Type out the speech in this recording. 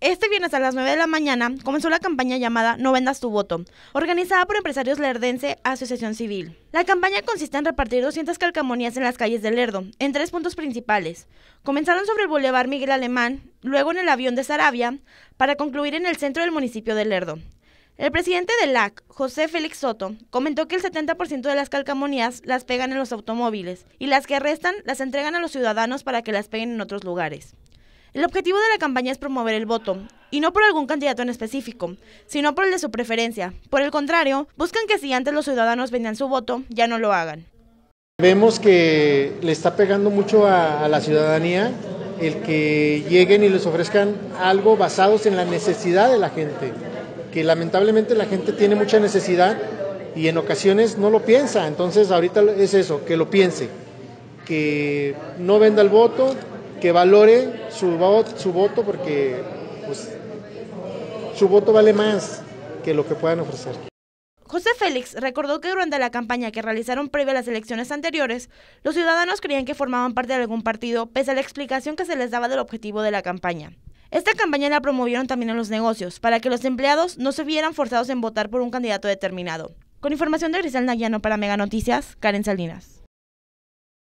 Este viernes a las 9 de la mañana comenzó la campaña llamada No vendas tu voto, organizada por empresarios lerdense Asociación Civil. La campaña consiste en repartir 200 calcamonías en las calles de Lerdo, en tres puntos principales. Comenzaron sobre el Boulevard Miguel Alemán, luego en el avión de Sarabia, para concluir en el centro del municipio de Lerdo. El presidente del LAC, José Félix Soto, comentó que el 70% de las calcamonías las pegan en los automóviles y las que restan las entregan a los ciudadanos para que las peguen en otros lugares. El objetivo de la campaña es promover el voto, y no por algún candidato en específico, sino por el de su preferencia. Por el contrario, buscan que si antes los ciudadanos vendían su voto, ya no lo hagan. Vemos que le está pegando mucho a, la ciudadanía el que lleguen y les ofrezcan algo basados en la necesidad de la gente, que lamentablemente la gente tiene mucha necesidad y en ocasiones no lo piensa, entonces ahorita es eso, que lo piense, que no venda el voto, que valore su, voto, porque pues, su voto vale más que lo que puedan ofrecer. José Félix recordó que durante la campaña que realizaron previa a las elecciones anteriores, los ciudadanos creían que formaban parte de algún partido, pese a la explicación que se les daba del objetivo de la campaña. Esta campaña la promovieron también en los negocios, para que los empleados no se vieran forzados en votar por un candidato determinado. Con información de Grisel Naguiano para Mega Noticias, Karen Salinas.